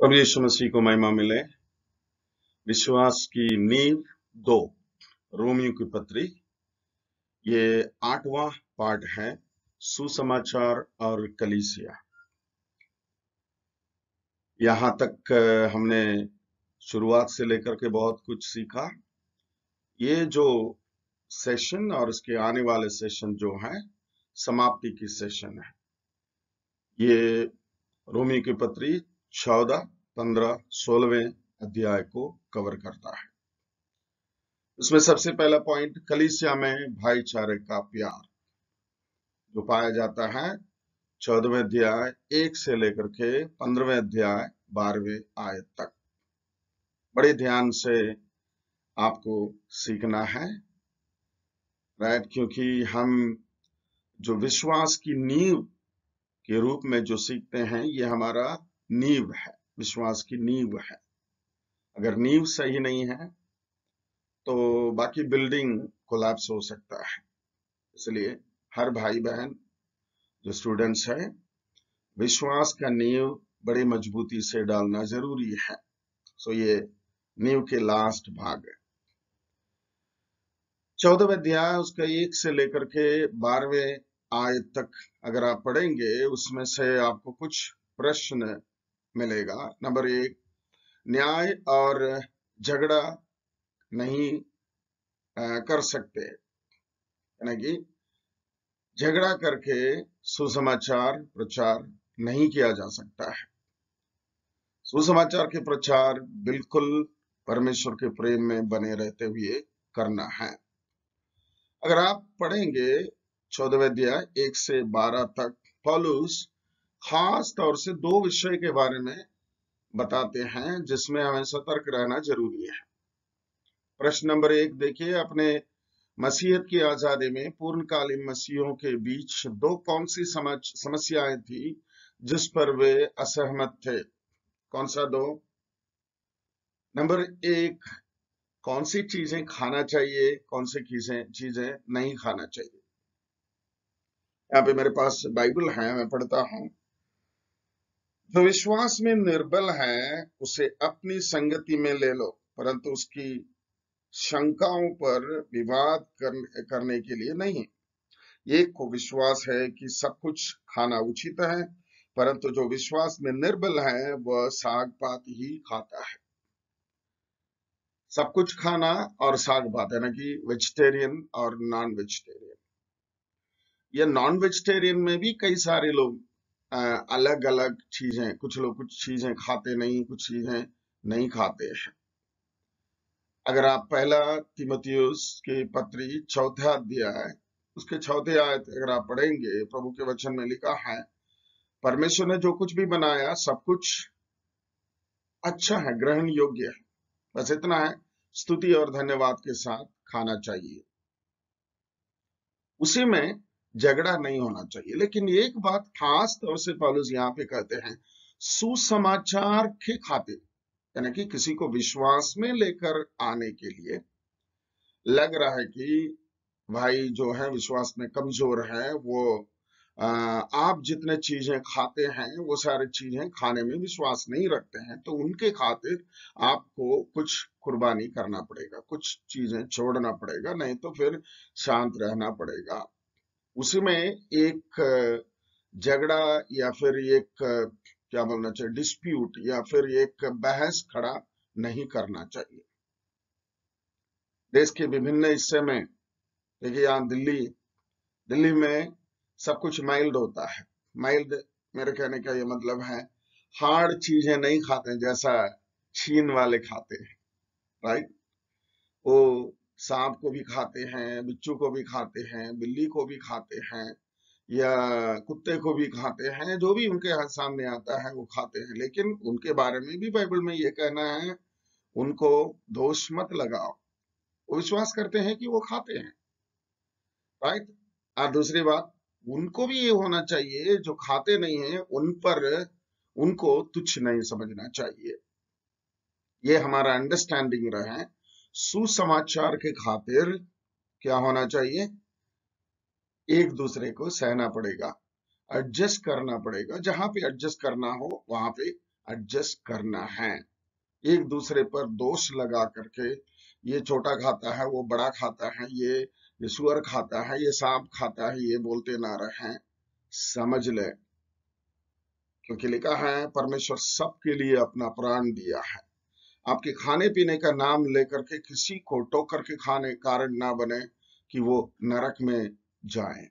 प्रभु यीशु मसीह को महिमा मिले विश्वास की नींव दो रोमियो की पत्री ये आठवां पार्ट है सुसमाचार और कलीसिया यहां तक हमने शुरुआत से लेकर के बहुत कुछ सीखा ये जो सेशन और इसके आने वाले सेशन जो है समाप्ति की सेशन है ये रोमियो की पत्री चौदह पंद्रह सोलहवें अध्याय को कवर करता है इसमें सबसे पहला पॉइंट कलिसिया में भाईचारे का प्यार जो पाया जाता है चौदहवें अध्याय एक से लेकर के पंद्रहवें अध्याय बारहवें आय तक बड़े ध्यान से आपको सीखना है राइट क्योंकि हम जो विश्वास की नींव के रूप में जो सीखते हैं ये हमारा नींव है विश्वास की नींव है अगर नींव सही नहीं है तो बाकी बिल्डिंग कोलैप्स हो सकता है इसलिए हर भाई बहन जो स्टूडेंट्स है विश्वास का नींव बड़ी मजबूती से डालना जरूरी है सो ये नींव के लास्ट भाग है चौदह अध्याय उसका एक से लेकर के बारहवें आय तक अगर आप पढ़ेंगे उसमें से आपको कुछ प्रश्न मिलेगा नंबर एक न्याय और झगड़ा नहीं कर सकते यानी कि झगड़ा करके सुसमाचार प्रचार नहीं किया जा सकता है सुसमाचार के प्रचार बिल्कुल परमेश्वर के प्रेम में बने रहते हुए करना है अगर आप पढ़ेंगे चौदह अध्याय एक से बारह तक पॉलूस खास तौर से दो विषय के बारे में बताते हैं जिसमें हमें सतर्क रहना जरूरी है प्रश्न नंबर एक देखिए अपने मसीहत की आजादी में पूर्णकालीन मसीहों के बीच दो कौन सी समझ समस्याएं थी जिस पर वे असहमत थे कौन सा दो नंबर एक कौन सी चीजें खाना चाहिए कौन सी चीजें चीजें नहीं खाना चाहिए यहाँ पे मेरे पास बाइबल है मैं पढ़ता हूं जो तो विश्वास में निर्बल है उसे अपनी संगति में ले लो परंतु उसकी शंकाओं पर विवाद करने के लिए नहीं एक को विश्वास है कि सब कुछ खाना उचित है परंतु जो विश्वास में निर्बल है वह साग पात ही खाता है सब कुछ खाना और साग भात यानी कि वेजिटेरियन और नॉन वेजिटेरियन ये नॉन वेजिटेरियन में भी कई सारे लोग अलग अलग चीजें कुछ लोग कुछ चीजें खाते नहीं कुछ चीजें नहीं खाते अगर आप पहला तिमतियुस के पत्री चौथा अध्याय उसके चौथे आयत अगर आप पढ़ेंगे प्रभु के वचन में लिखा है परमेश्वर ने जो कुछ भी बनाया सब कुछ अच्छा है ग्रहण योग्य है बस इतना है स्तुति और धन्यवाद के साथ खाना चाहिए उसी में झगड़ा नहीं होना चाहिए लेकिन एक बात खास तौर से पालूस यहाँ पे कहते हैं सुसमाचार के खातिर यानी कि किसी को विश्वास में लेकर आने के लिए लग रहा है कि भाई जो है विश्वास में कमजोर है वो आप जितने चीजें खाते हैं वो सारी चीजें खाने में विश्वास नहीं रखते हैं तो उनके खातिर आपको कुछ कुर्बानी करना पड़ेगा कुछ चीजें छोड़ना पड़ेगा नहीं तो फिर शांत रहना पड़ेगा उसी में एक झगड़ा या फिर एक क्या बोलना चाहिए डिस्प्यूट या फिर एक बहस खड़ा नहीं करना चाहिए देश के विभिन्न हिस्से में देखिए यहाँ दिल्ली दिल्ली में सब कुछ माइल्ड होता है माइल्ड मेरे कहने का ये मतलब है हार्ड चीजें नहीं खाते जैसा छीन वाले खाते हैं राइट वो सांप को भी खाते हैं बिच्छू को भी खाते हैं बिल्ली को भी खाते हैं या कुत्ते को भी खाते हैं जो भी उनके सामने आता है वो खाते हैं लेकिन उनके बारे में भी बाइबल में ये कहना है उनको दोष मत लगाओ वो विश्वास करते हैं कि वो खाते हैं राइट और दूसरी बात उनको भी ये होना चाहिए जो खाते नहीं है उन पर उनको तुच्छ नहीं समझना चाहिए ये हमारा अंडरस्टैंडिंग रहे सुसमाचार के खातिर क्या होना चाहिए एक दूसरे को सहना पड़ेगा एडजस्ट करना पड़ेगा जहां पे एडजस्ट करना हो वहां पे एडजस्ट करना है एक दूसरे पर दोष लगा करके ये छोटा खाता है वो बड़ा खाता है ये, ये सुअर खाता है ये सांप खाता है ये बोलते ना रहे समझ ले क्योंकि लिखा है परमेश्वर सबके लिए अपना प्राण दिया है आपके खाने पीने का नाम लेकर के किसी को टोकर के खाने कारण ना बने कि वो नरक में जाए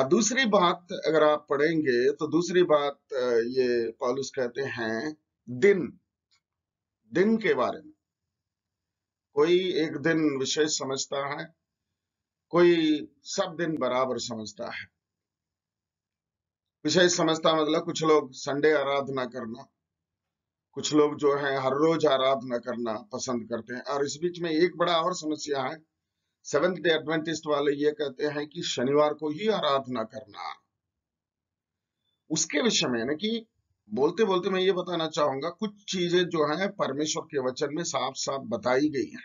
और दूसरी बात अगर आप पढ़ेंगे तो दूसरी बात ये पॉलिस कहते हैं दिन दिन के बारे में कोई एक दिन विशेष समझता है कोई सब दिन बराबर समझता है विशेष समझता मतलब कुछ लोग संडे आराधना करना कुछ लोग जो है हर रोज आराधना करना पसंद करते हैं और इस बीच में एक बड़ा और समस्या है सेवेंथ डे एडवेंटिस्ट वाले ये कहते हैं कि शनिवार को ही आराधना करना उसके विषय में ना कि बोलते बोलते मैं ये बताना चाहूंगा कुछ चीजें जो है परमेश्वर के वचन में साफ साफ बताई गई है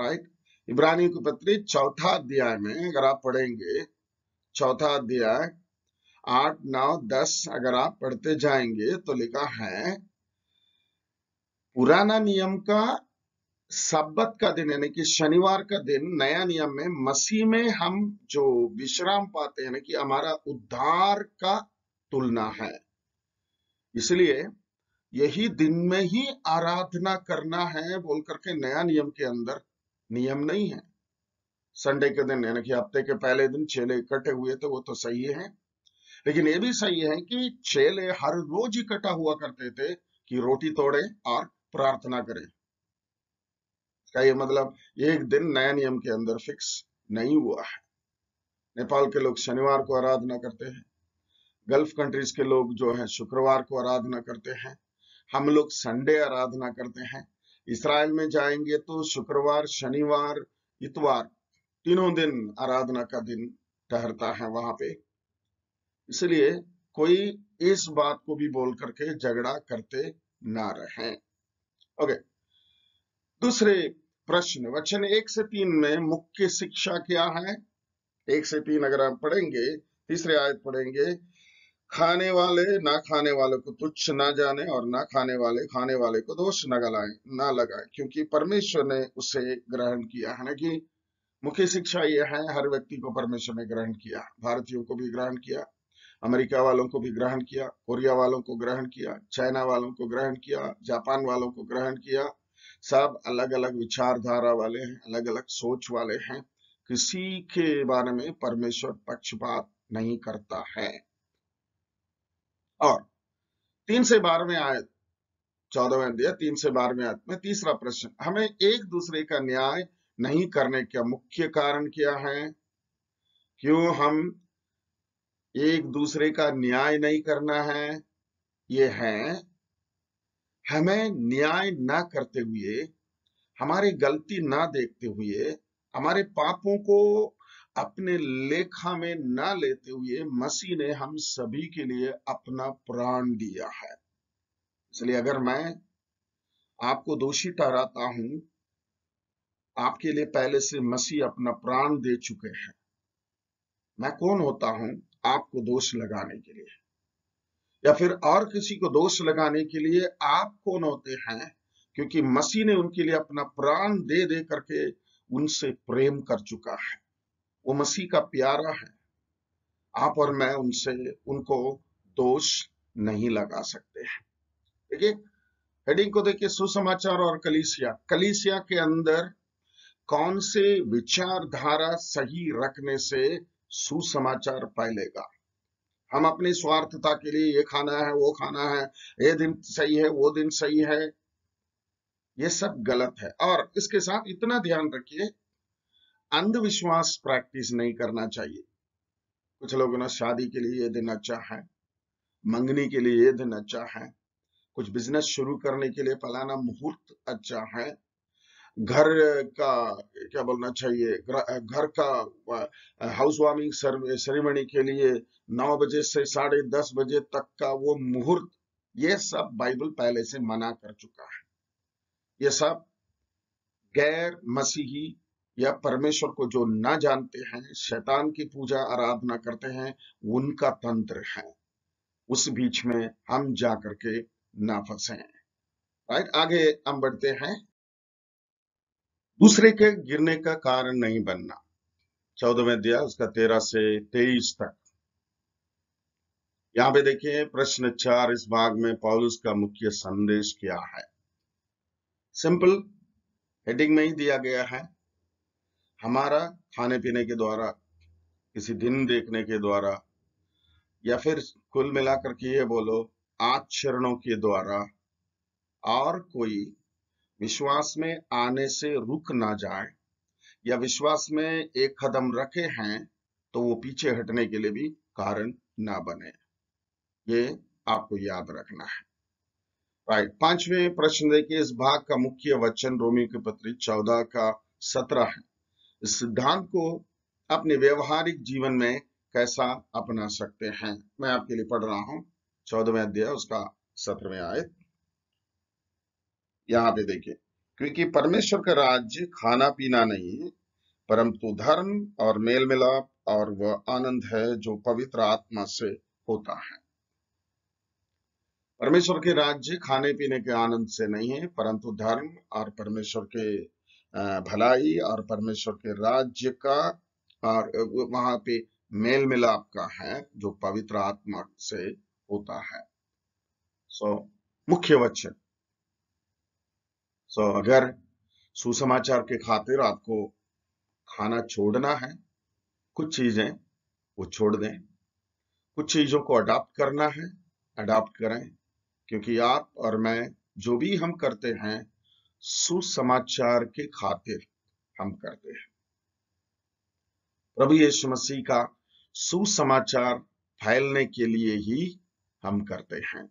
राइट इब्रानियों की पत्री चौथा अध्याय में अगर आप पढ़ेंगे चौथा अध्याय आठ नौ दस अगर आप पढ़ते जाएंगे तो लिखा है पुराना नियम का सब्बत का दिन यानी कि शनिवार का दिन नया नियम में मसीह में हम जो विश्राम पाते हैं कि हमारा उद्धार का तुलना है इसलिए यही दिन में ही आराधना करना है बोल करके नया नियम के अंदर नियम नहीं है संडे के दिन यानी कि हफ्ते के पहले दिन चेले इकट्ठे हुए थे वो तो सही है लेकिन ये भी सही है कि चेले हर रोज इकट्ठा हुआ करते थे कि रोटी तोड़े और प्रार्थना करें का ये मतलब एक दिन नया नियम के अंदर फिक्स नहीं हुआ है नेपाल के लोग शनिवार को आराधना करते हैं गल्फ कंट्रीज के लोग जो है शुक्रवार को आराधना करते हैं हम लोग संडे आराधना करते हैं इसराइल में जाएंगे तो शुक्रवार शनिवार इतवार तीनों दिन आराधना का दिन ठहरता है वहां पे इसलिए कोई इस बात को भी बोल करके झगड़ा करते ना रहे ओके दूसरे प्रश्न वचन एक से तीन में मुख्य शिक्षा क्या है एक से तीन अगर आप पढ़ेंगे तीसरे आयत पढ़ेंगे खाने वाले ना खाने वाले को तुच्छ ना जाने और ना खाने वाले खाने वाले को दोष न गलाए ना लगाए क्योंकि परमेश्वर ने उसे ग्रहण किया है ना कि मुख्य शिक्षा यह है हर व्यक्ति को परमेश्वर ने ग्रहण किया भारतीयों को भी ग्रहण किया अमेरिका वालों को भी ग्रहण किया कोरिया वालों को ग्रहण किया चाइना वालों को ग्रहण किया जापान वालों को ग्रहण किया सब अलग अलग विचारधारा वाले हैं अलग अलग सोच वाले हैं किसी के बारे में परमेश्वर पक्षपात नहीं करता है और तीन से बारहवें आयत चौदहवें अध्याय तीन से बारहवें आयत में तीसरा प्रश्न हमें एक दूसरे का न्याय नहीं करने का मुख्य कारण क्या है क्यों हम एक दूसरे का न्याय नहीं करना है ये है हमें न्याय ना करते हुए हमारी गलती ना देखते हुए हमारे पापों को अपने लेखा में ना लेते हुए मसीह ने हम सभी के लिए अपना प्राण दिया है इसलिए अगर मैं आपको दोषी ठहराता हूं आपके लिए पहले से मसीह अपना प्राण दे चुके हैं मैं कौन होता हूं आपको दोष लगाने के लिए या फिर और किसी को दोष लगाने के लिए आप कौन होते हैं क्योंकि मसीह ने उनके लिए अपना प्राण दे दे करके उनसे प्रेम कर चुका है वो मसीह का प्यारा है आप और मैं उनसे उनको दोष नहीं लगा सकते हैं देखिए हेडिंग को देखिए सुसमाचार और कलीसिया कलीसिया के अंदर कौन से विचारधारा सही रखने से सुसमाचार फैलेगा हम अपनी स्वार्थता के लिए ये खाना है वो खाना है ये दिन सही है वो दिन सही है ये सब गलत है और इसके साथ इतना ध्यान रखिए अंधविश्वास प्रैक्टिस नहीं करना चाहिए कुछ लोगों ने शादी के लिए ये दिन अच्छा है मंगनी के लिए ये दिन अच्छा है कुछ बिजनेस शुरू करने के लिए फलाना मुहूर्त अच्छा है घर का क्या बोलना चाहिए घर का हाउस वार्मिंग सेरेमनी के लिए नौ बजे से साढ़े दस बजे तक का वो मुहूर्त ये सब बाइबल पहले से मना कर चुका है ये सब गैर मसीही या परमेश्वर को जो ना जानते हैं शैतान की पूजा आराधना करते हैं उनका तंत्र है उस बीच में हम जा करके ना फंसे राइट आगे हम बढ़ते हैं दूसरे के गिरने का कारण नहीं बनना चौदहवें अध्याय उसका तेरह से तेईस तक यहां पे देखिए प्रश्न चार इस भाग में पॉलिस का मुख्य संदेश क्या है सिंपल हेडिंग में ही दिया गया है हमारा खाने पीने के द्वारा किसी दिन देखने के द्वारा या फिर कुल मिलाकर के ये बोलो आचरणों के द्वारा और कोई विश्वास में आने से रुक ना जाए या विश्वास में एक कदम रखे हैं तो वो पीछे हटने के लिए भी कारण ना बने ये आपको याद रखना है राइट पांचवें प्रश्न देखिए इस भाग का मुख्य वचन रोमियो के पत्री चौदह का सत्रह है इस सिद्धांत को अपने व्यवहारिक जीवन में कैसा अपना सकते हैं मैं आपके लिए पढ़ रहा हूं चौदहवें अध्याय उसका सत्रहवें आयत यहाँ पे देखिए क्योंकि परमेश्वर का राज्य खाना पीना नहीं है परंतु धर्म और मेल मिलाप और वह आनंद है जो पवित्र आत्मा से होता है परमेश्वर के राज्य खाने पीने के आनंद से नहीं है परंतु धर्म और परमेश्वर के भलाई और परमेश्वर के राज्य का और वहां पे मेल मिलाप का है जो पवित्र आत्मा से होता है सो so, मुख्य वचन सो अगर सुसमाचार के खातिर आपको खाना छोड़ना है कुछ चीजें वो छोड़ दें कुछ चीजों को अडॉप्ट करना है अडॉप्ट करें क्योंकि आप और मैं जो भी हम करते हैं सुसमाचार के खातिर हम करते हैं प्रभु यीशु मसीह का सुसमाचार फैलने के लिए ही हम करते हैं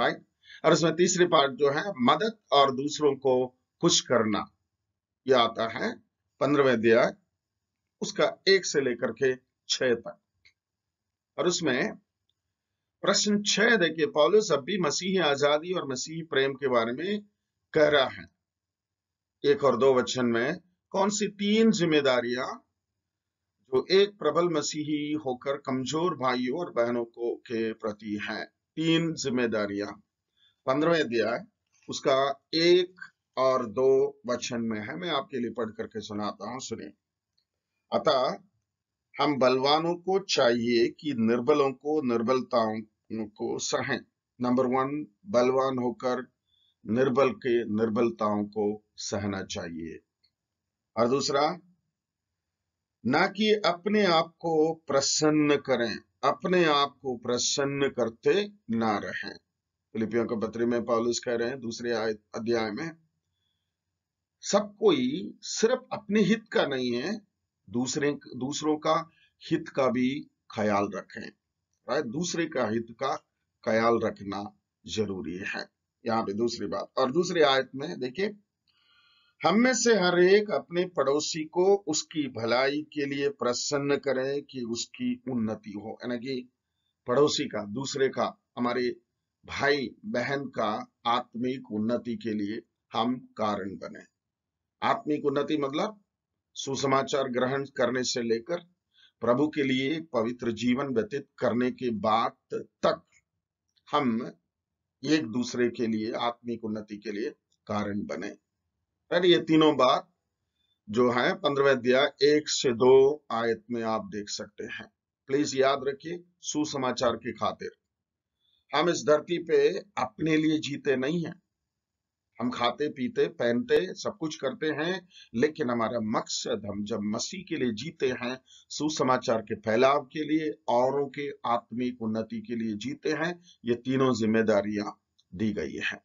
राइट और उसमें तीसरी पार्ट जो है मदद और दूसरों को खुश करना यह आता है पंद्रहवें अध्याय उसका एक से लेकर के छह तक और उसमें प्रश्न छह देखिए पॉलिस अब भी मसीही आजादी और मसीही प्रेम के बारे में कह रहा है एक और दो वचन में कौन सी तीन जिम्मेदारियां जो एक प्रबल मसीही होकर कमजोर भाइयों और बहनों को के प्रति हैं तीन जिम्मेदारियां पंद्रवें अध्याय उसका एक और दो वचन में है मैं आपके लिए पढ़ करके सुनाता हूं सुनिए अतः हम बलवानों को चाहिए कि निर्बलों को निर्बलताओं को सहें नंबर वन बलवान होकर निर्बल के निर्बलताओं को सहना चाहिए और दूसरा ना कि अपने आप को प्रसन्न करें अपने आप को प्रसन्न करते ना रहें फिलिपियों के पत्र में पॉलुस कह रहे हैं दूसरे अध्याय में सब कोई सिर्फ अपने हित का नहीं है दूसरे दूसरों का हित का भी ख्याल रखें राइट दूसरे का हित का ख्याल रखना जरूरी है यहाँ पे दूसरी बात और दूसरी आयत में देखिए हम में से हर एक अपने पड़ोसी को उसकी भलाई के लिए प्रसन्न करें कि उसकी उन्नति हो यानी कि पड़ोसी का दूसरे का हमारे भाई बहन का आत्मिक उन्नति के लिए हम कारण बने आत्मिक उन्नति मतलब सुसमाचार ग्रहण करने से लेकर प्रभु के लिए पवित्र जीवन व्यतीत करने के बाद तक हम एक दूसरे के लिए आत्मिक उन्नति के लिए कारण बने ये तीनों बात जो है पंद्रह अध्याय एक से दो आयत में आप देख सकते हैं प्लीज याद रखिए सुसमाचार की खातिर हम इस धरती पे अपने लिए जीते नहीं हैं हम खाते पीते पहनते सब कुछ करते हैं लेकिन हमारा मकसद हम जब मसीह के लिए जीते हैं सुसमाचार के फैलाव के लिए औरों के आत्मिक उन्नति के लिए जीते हैं ये तीनों जिम्मेदारियां दी गई हैं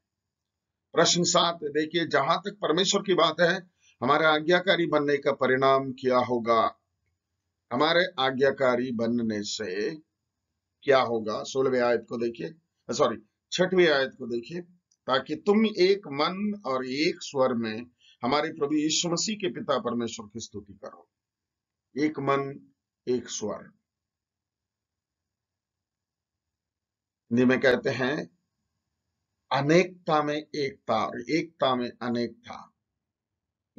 प्रश्न सात देखिए जहां तक परमेश्वर की बात है हमारे आज्ञाकारी बनने का परिणाम क्या होगा हमारे आज्ञाकारी बनने से क्या होगा सोलहवें आयत को देखिए सॉरी छठवीं आयत को देखिए ताकि तुम एक मन और एक स्वर में हमारे प्रभु यीशु मसीह के पिता परमेश्वर की स्तुति करो एक मन एक स्वर हिंदी में कहते हैं अनेकता में एकता और एकता में अनेकता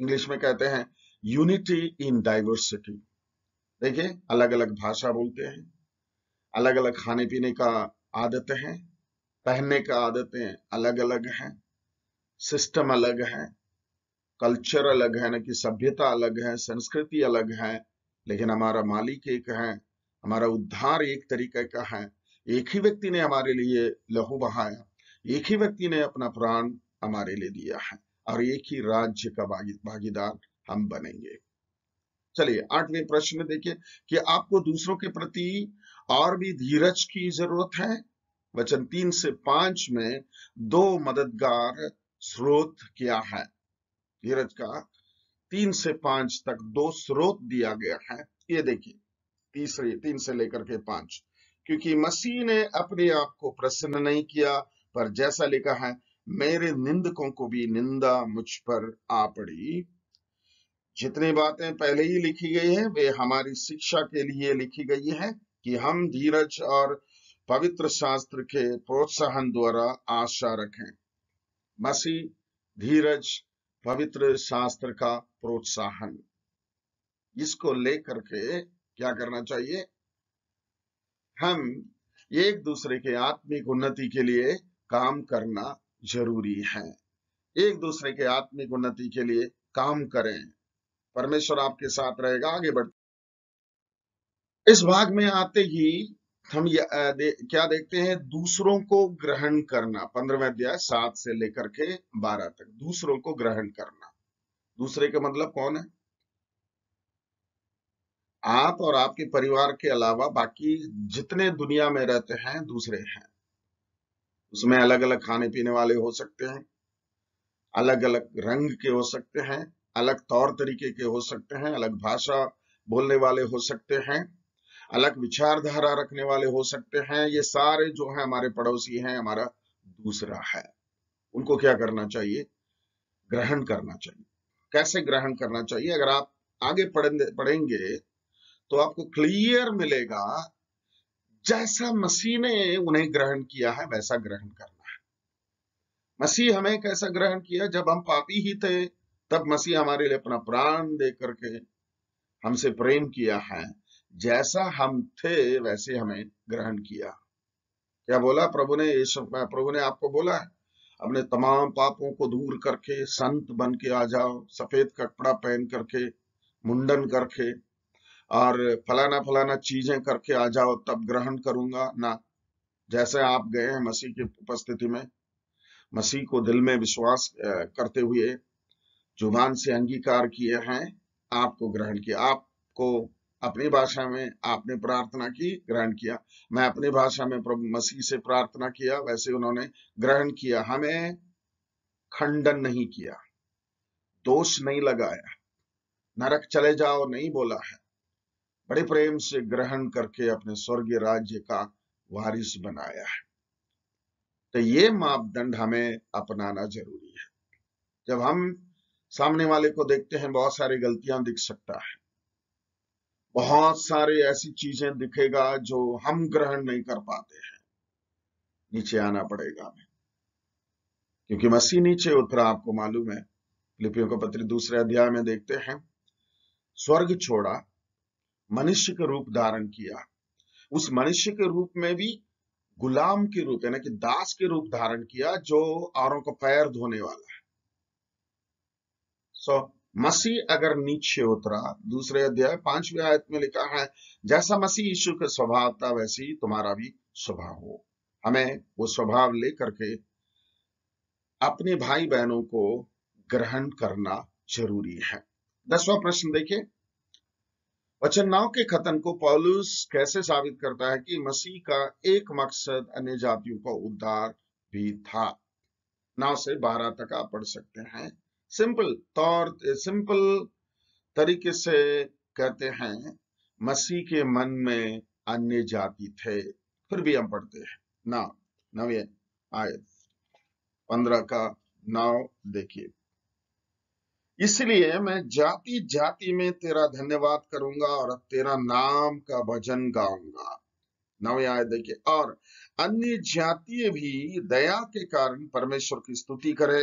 इंग्लिश में कहते हैं यूनिटी इन डाइवर्सिटी देखिए अलग अलग भाषा बोलते हैं अलग अलग खाने पीने का आदत है पहनने का आदतें अलग अलग हैं सिस्टम अलग है कल्चर अलग है ना कि सभ्यता अलग है संस्कृति अलग है लेकिन हमारा मालिक एक है हमारा उद्धार एक तरीके का है एक ही व्यक्ति ने हमारे लिए लहू बहाया एक ही व्यक्ति ने अपना प्राण हमारे लिए दिया है और एक ही राज्य का भागीदार हम बनेंगे चलिए आठवें प्रश्न में देखिए कि आपको दूसरों के प्रति और भी धीरज की जरूरत है वचन तीन से पांच में दो मददगार स्रोत क्या है धीरज का तीन से पांच तक दो स्रोत दिया गया है ये देखिए तीसरे तीन से लेकर के पांच क्योंकि मसीह ने अपने आप को प्रसन्न नहीं किया पर जैसा लिखा है मेरे निंदकों को भी निंदा मुझ पर आ पड़ी जितनी बातें पहले ही लिखी गई है वे हमारी शिक्षा के लिए लिखी गई है कि हम धीरज और पवित्र शास्त्र के प्रोत्साहन द्वारा आशा रखें मसी धीरज पवित्र शास्त्र का प्रोत्साहन इसको लेकर के क्या करना चाहिए हम एक दूसरे के आत्मिक उन्नति के लिए काम करना जरूरी है एक दूसरे के आत्मिक उन्नति के लिए काम करें परमेश्वर आपके साथ रहेगा आगे बढ़ इस भाग में आते ही हम दे, क्या देखते हैं दूसरों को ग्रहण करना पंद्रहवें अध्याय सात से लेकर के बारह तक दूसरों को ग्रहण करना दूसरे का मतलब कौन है आप और आपके परिवार के अलावा बाकी जितने दुनिया में रहते हैं दूसरे हैं उसमें अलग अलग खाने पीने वाले हो सकते हैं अलग अलग रंग के हो सकते हैं अलग तौर तरीके के हो सकते हैं अलग भाषा बोलने वाले हो सकते हैं अलग विचारधारा रखने वाले हो सकते हैं ये सारे जो है हमारे पड़ोसी हैं हमारा दूसरा है उनको क्या करना चाहिए ग्रहण करना चाहिए कैसे ग्रहण करना चाहिए अगर आप आगे पढ़ेंगे तो आपको क्लियर मिलेगा जैसा मसीह ने उन्हें ग्रहण किया है वैसा ग्रहण करना है मसीह हमें कैसा ग्रहण किया जब हम पापी ही थे तब मसीह हमारे लिए अपना प्राण दे करके हमसे प्रेम किया है जैसा हम थे वैसे हमें ग्रहण किया क्या बोला प्रभु ने ये प्रभु ने आपको बोला है अपने तमाम पापों को दूर करके संत बन के आ जाओ सफेद कपड़ा पहन करके मुंडन करके और फलाना फलाना चीजें करके आ जाओ तब ग्रहण करूंगा ना जैसे आप गए हैं मसीह की उपस्थिति में मसीह को दिल में विश्वास करते हुए जुबान से अंगीकार किए हैं आपको ग्रहण किया आपको अपनी भाषा में आपने प्रार्थना की ग्रहण किया मैं अपनी भाषा में प्रभु मसीह से प्रार्थना किया वैसे उन्होंने ग्रहण किया हमें खंडन नहीं किया दोष नहीं लगाया नरक चले जाओ नहीं बोला है बड़े प्रेम से ग्रहण करके अपने स्वर्गीय राज्य का वारिस बनाया है तो ये मापदंड हमें अपनाना जरूरी है जब हम सामने वाले को देखते हैं बहुत सारी गलतियां दिख सकता है बहुत सारे ऐसी चीजें दिखेगा जो हम ग्रहण नहीं कर पाते हैं नीचे आना पड़ेगा हमें क्योंकि मसीह नीचे उतरा आपको मालूम है लिपियों का पत्र दूसरे अध्याय में देखते हैं स्वर्ग छोड़ा मनुष्य के रूप धारण किया उस मनुष्य के रूप में भी गुलाम के रूप यानी कि दास के रूप धारण किया जो आरों को पैर धोने वाला है सो so, मसीह अगर नीचे उतरा दूसरे अध्याय पांचवे आयत में लिखा है जैसा मसीह यीशु का स्वभाव था वैसे ही तुम्हारा भी स्वभाव हो हमें वो स्वभाव लेकर के अपने भाई बहनों को ग्रहण करना जरूरी है दसवां प्रश्न देखिए वचनाओं के कथन को पॉलुस कैसे साबित करता है कि मसीह का एक मकसद अन्य जातियों का उद्धार भी था नौ से बारह तक आप पढ़ सकते हैं सिंपल तौर सिंपल तरीके से कहते हैं मसीह के मन में अन्य जाति थे फिर भी हम पढ़ते हैं ना नवे आय पंद्रह का नाव देखिए इसलिए मैं जाति जाति में तेरा धन्यवाद करूंगा और तेरा नाम का भजन गाऊंगा नवे आय देखिए और अन्य जातीय भी दया के कारण परमेश्वर की स्तुति करे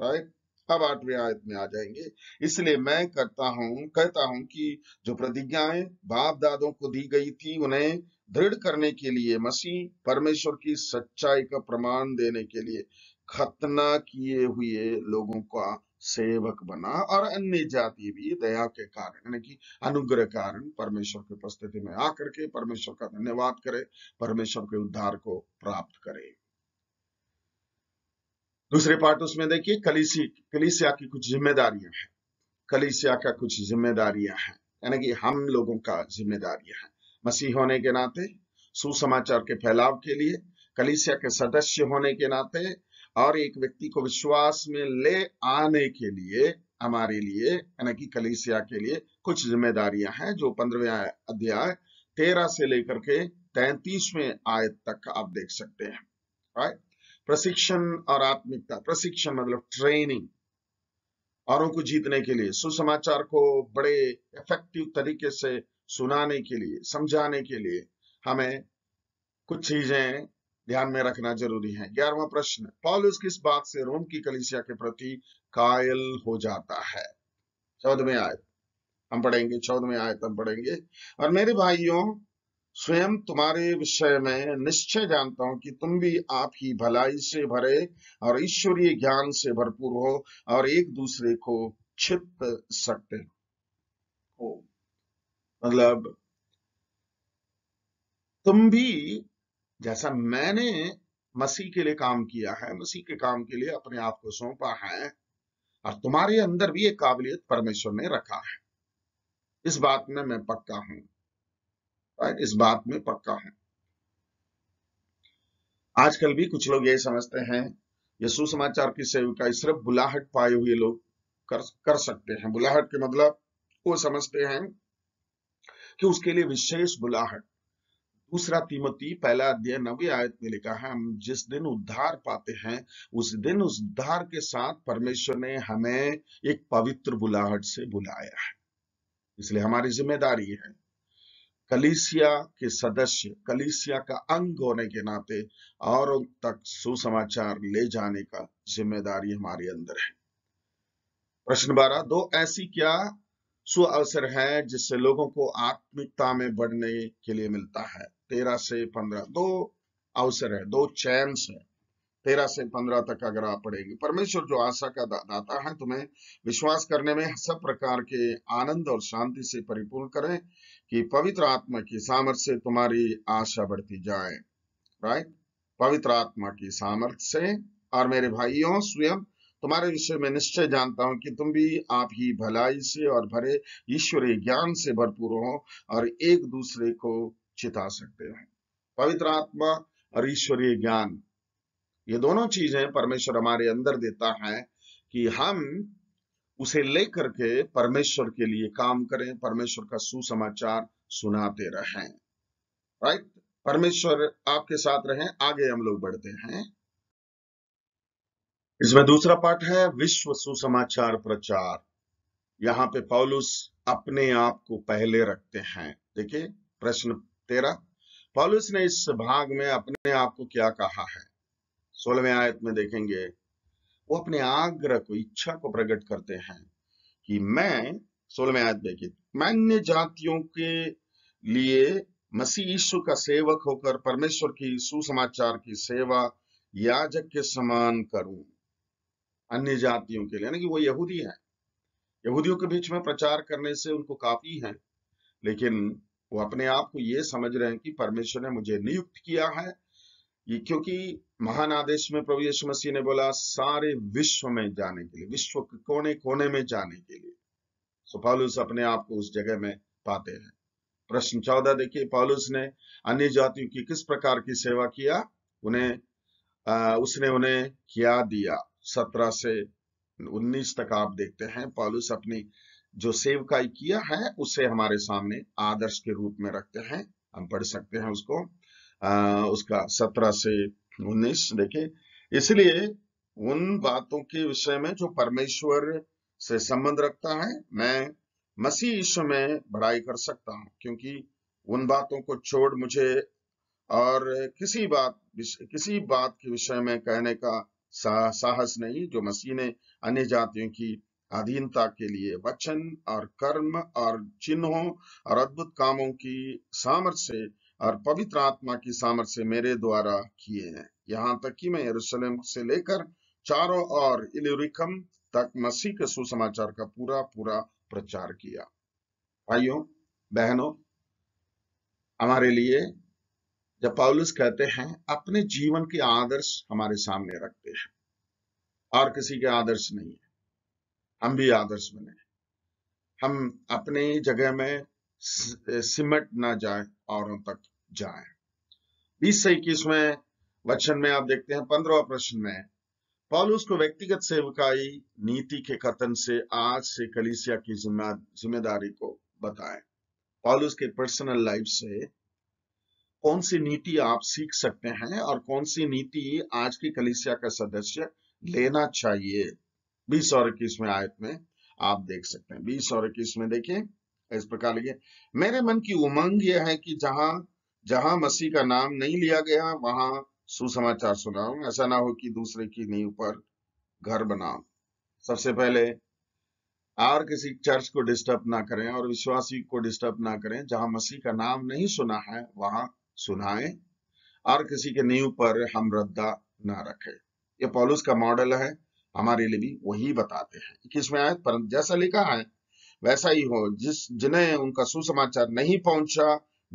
राइट अब आठवीं आयत में आ जाएंगे इसलिए मैं करता हूं कहता हूं कि जो प्रतिज्ञाएं बाप दादों को दी गई थी उन्हें दृढ़ करने के लिए मसीह परमेश्वर की सच्चाई का प्रमाण देने के लिए खतना किए हुए लोगों का सेवक बना और अन्य जाति भी दया के कारण यानी कि अनुग्रह कारण परमेश्वर की उपस्थिति में आकर के परमेश्वर का धन्यवाद करे परमेश्वर के उद्धार को प्राप्त करे दूसरे पार्ट उसमें देखिए कलीसी कलीसिया की कुछ जिम्मेदारियां हैं कलीसिया का कुछ जिम्मेदारियां हैं यानी कि हम लोगों का जिम्मेदारियां हैं मसीह होने के नाते सुसमाचार के फैलाव के लिए कलीसिया के सदस्य होने के नाते और एक व्यक्ति को विश्वास में ले आने के लिए हमारे लिए यानी कि कलीसिया के लिए कुछ जिम्मेदारियां हैं जो पंद्रह अध्याय तेरह से लेकर के तैतीसवें आयत तक आप देख सकते हैं राइट प्रशिक्षण और आत्मिकता प्रशिक्षण मतलब ट्रेनिंग औरों को जीतने के लिए सुसमाचार को बड़े इफेक्टिव तरीके से सुनाने के लिए समझाने के लिए हमें कुछ चीजें ध्यान में रखना जरूरी है ग्यारहवा प्रश्न पॉलिस किस बात से रोम की कलिसिया के प्रति कायल हो जाता है चौदहवें आयत हम पढ़ेंगे चौदहवें आयत हम पढ़ेंगे और मेरे भाइयों स्वयं तुम्हारे विषय में निश्चय जानता हूं कि तुम भी आप ही भलाई से भरे और ईश्वरीय ज्ञान से भरपूर हो और एक दूसरे को छिप सकते हो मतलब तुम भी जैसा मैंने मसीह के लिए काम किया है मसीह के काम के लिए अपने आप को सौंपा है और तुम्हारे अंदर भी एक काबिलियत परमेश्वर ने रखा है इस बात में मैं पक्का हूं राइट इस बात में पक्का हूं आजकल भी कुछ लोग यही समझते हैं ये सुसमाचार की सेविका सिर्फ बुलाहट पाए हुए लोग कर कर सकते हैं बुलाहट के मतलब वो समझते हैं कि उसके लिए विशेष बुलाहट दूसरा तीमती पहला अध्ययन नवी आयत में लिखा है हम जिस दिन उद्धार पाते हैं उस दिन उस उद्धार के साथ परमेश्वर ने हमें एक पवित्र बुलाहट से बुलाया है इसलिए हमारी जिम्मेदारी है कलीसिया के सदस्य कलीसिया का अंग होने के नाते औरों तक सुसमाचार ले जाने का जिम्मेदारी हमारे अंदर है प्रश्न बारह दो ऐसी क्या सु अवसर है जिससे लोगों को आत्मिकता में बढ़ने के लिए मिलता है तेरह से पंद्रह दो अवसर है दो चैंस है तेरह से पंद्रह तक अगर आप पढ़ेंगे परमेश्वर जो आशा का दा, दाता है तुम्हें विश्वास करने में सब प्रकार के आनंद और शांति से परिपूर्ण करें कि पवित्र आत्मा की सामर्थ्य से तुम्हारी आशा बढ़ती जाए राइट पवित्र आत्मा की सामर्थ्य से और मेरे भाइयों स्वयं तुम्हारे विषय में निश्चय जानता हूं कि तुम भी आप ही भलाई से और भरे ईश्वरीय ज्ञान से भरपूर हो और एक दूसरे को चिता सकते हो पवित्र आत्मा और ईश्वरीय ज्ञान ये दोनों चीजें परमेश्वर हमारे अंदर देता है कि हम उसे लेकर के परमेश्वर के लिए काम करें परमेश्वर का सुसमाचार सुनाते रहें राइट परमेश्वर आपके साथ रहें आगे हम लोग बढ़ते हैं इसमें दूसरा पाठ है विश्व सुसमाचार प्रचार यहां पे पौलुस अपने आप को पहले रखते हैं देखिए प्रश्न तेरह पौलुस ने इस भाग में अपने आप को क्या कहा है सोलहवें आयत में देखेंगे वो अपने आग्रह को इच्छा को प्रकट करते हैं कि मैं सोलहवें आयत देखिए मैं अन्य जातियों के लिए मसीह यीशु का सेवक होकर परमेश्वर की सुसमाचार की सेवा याजक के समान करूं अन्य जातियों के लिए यानी कि वो यहूदी है यहूदियों के बीच में प्रचार करने से उनको काफी है लेकिन वो अपने आप को ये समझ रहे हैं कि परमेश्वर ने मुझे नियुक्त किया है ये क्योंकि महान आदेश में प्रभु यीशु मसीह ने बोला सारे विश्व में जाने के लिए विश्व के कोने कोने में जाने के लिए सो तो पॉलुस अपने आप को उस जगह में पाते हैं प्रश्न चौदह देखिए पॉलुस ने अन्य जातियों की किस प्रकार की सेवा किया उन्हें आ, उसने उन्हें क्या दिया सत्रह से उन्नीस तक आप देखते हैं पॉलुस अपनी जो सेवकाई किया है उसे हमारे सामने आदर्श के रूप में रखते हैं हम पढ़ सकते हैं उसको उसका सत्रह से उन्नीस देखिए इसलिए उन बातों के विषय में जो परमेश्वर से संबंध रखता है मैं मसीह ईश्वर में बढ़ाई कर सकता हूं क्योंकि उन बातों को छोड़ मुझे और किसी बात किसी बात के विषय में कहने का सा, साहस नहीं जो मसीह ने अन्य जातियों की अधीनता के लिए वचन और कर्म और चिन्हों और अद्भुत कामों की सामर्थ्य से और पवित्र आत्मा की सामर्थ्य मेरे द्वारा किए हैं यहाँ तक कि मैं यरूशलेम से लेकर चारों और इलिरिकम तक मसीह के सुसमाचार का पूरा पूरा प्रचार किया भाइयों बहनों हमारे लिए जब पाउलस कहते हैं अपने जीवन के आदर्श हमारे सामने रखते हैं और किसी के आदर्श नहीं है हम भी आदर्श बने हम अपने जगह में सिमट ना जाए औरों तक जाए बीस से इक्कीस में वचन में आप देखते हैं पंद्रह प्रश्न में पॉलूस को व्यक्तिगत सेवकाई नीति के कथन से आज से कलिसिया की जिम्मेदारी को बताएं पॉलूस के पर्सनल लाइफ से कौन सी नीति आप सीख सकते हैं और कौन सी नीति आज की कलिसिया का सदस्य लेना चाहिए बीस और इक्कीस में आयत में आप देख सकते हैं बीस और इक्कीस में देखिए इस प्रकार लिखे मेरे मन की उमंग यह है कि जहां जहां मसीह का नाम नहीं लिया गया वहां सुसमाचार सुनाओ ऐसा ना हो कि दूसरे की नींव पर घर बनाओ सबसे पहले और किसी चर्च को डिस्टर्ब ना करें और विश्वासी को डिस्टर्ब ना करें जहां मसीह का नाम नहीं सुना है वहां सुनाए और किसी के नींव पर हम रद्दा ना रखें ये पॉलुस का मॉडल है हमारे लिए भी वही बताते हैं इक्कीसवें आयत पर जैसा लिखा है वैसा ही हो जिस जिन्हें उनका सुसमाचार नहीं पहुंचा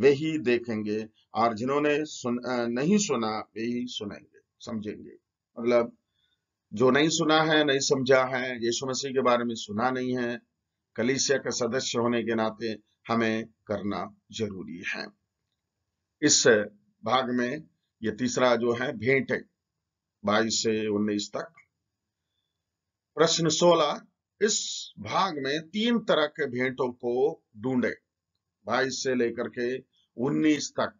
वे ही देखेंगे और जिन्होंने सुन, नहीं सुना वे ही सुनेंगे समझेंगे मतलब जो नहीं सुना है नहीं समझा है यीशु मसीह के बारे में सुना नहीं है कलिसिया का सदस्य होने के नाते हमें करना जरूरी है इस भाग में ये तीसरा जो है भेंट है बाईस से उन्नीस तक प्रश्न सोलह इस भाग में तीन तरह के भेंटों को ढूंढे बाईस से लेकर के उन्नीस तक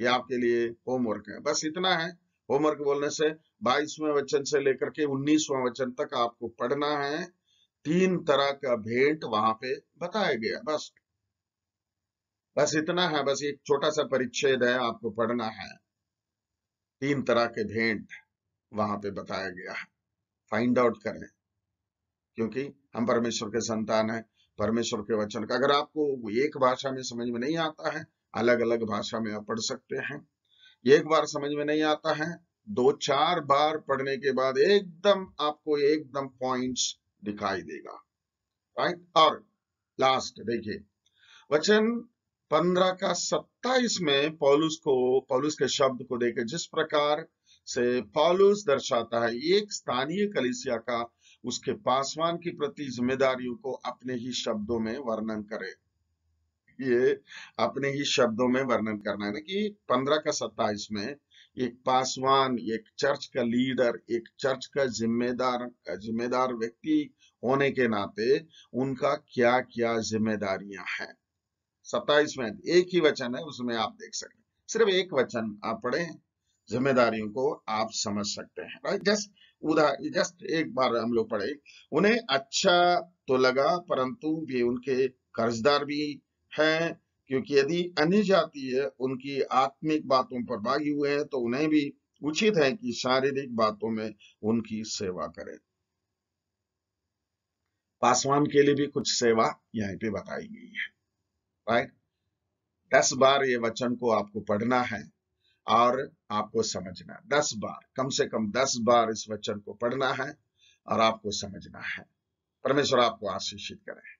ये आपके लिए होमवर्क है बस इतना है होमवर्क बोलने से बाईसवें वचन से लेकर के उन्नीसवें वचन तक आपको पढ़ना है तीन तरह का भेंट वहां पे बताया गया बस बस इतना है बस एक छोटा सा परिच्छेद है आपको पढ़ना है तीन तरह के भेंट वहां पे बताया गया है फाइंड आउट करें क्योंकि हम परमेश्वर के संतान हैं परमेश्वर के वचन का अगर आपको एक भाषा में समझ में नहीं आता है अलग अलग भाषा में आप पढ़ सकते हैं एक बार समझ में नहीं आता है दो चार बार पढ़ने के बाद एकदम आपको एकदम पॉइंट्स दिखाई देगा राइट और लास्ट देखिए वचन पंद्रह का सत्ताईस में पॉलुस को पॉलुस के शब्द को देखे जिस प्रकार से पॉलुस दर्शाता है एक स्थानीय कलिसिया का उसके पासवान की प्रति जिम्मेदारियों को अपने ही शब्दों में वर्णन करें ये अपने ही शब्दों में वर्णन करना है कि पंद्रह का सत्ताईस में एक पासवान एक चर्च का लीडर एक चर्च का जिम्मेदार जिम्मेदार व्यक्ति होने के नाते उनका क्या क्या जिम्मेदारियां हैं सत्ताईस में एक ही वचन है उसमें आप देख सकते हैं सिर्फ एक वचन आप पढ़े जिम्मेदारियों को आप समझ सकते हैं राइट जस्ट उदा जस्ट एक बार हम लोग पढ़े उन्हें अच्छा तो लगा परंतु वे उनके कर्जदार भी हैं क्योंकि यदि अन्य जातीय उनकी आत्मिक बातों पर बागी हुए हैं तो उन्हें भी उचित है कि शारीरिक बातों में उनकी सेवा करें पासवान के लिए भी कुछ सेवा यहीं पे बताई गई है राइट दस बार ये वचन को आपको पढ़ना है और आपको समझना दस बार कम से कम दस बार इस वचन को पढ़ना है और आपको समझना है परमेश्वर आपको आशीषित करें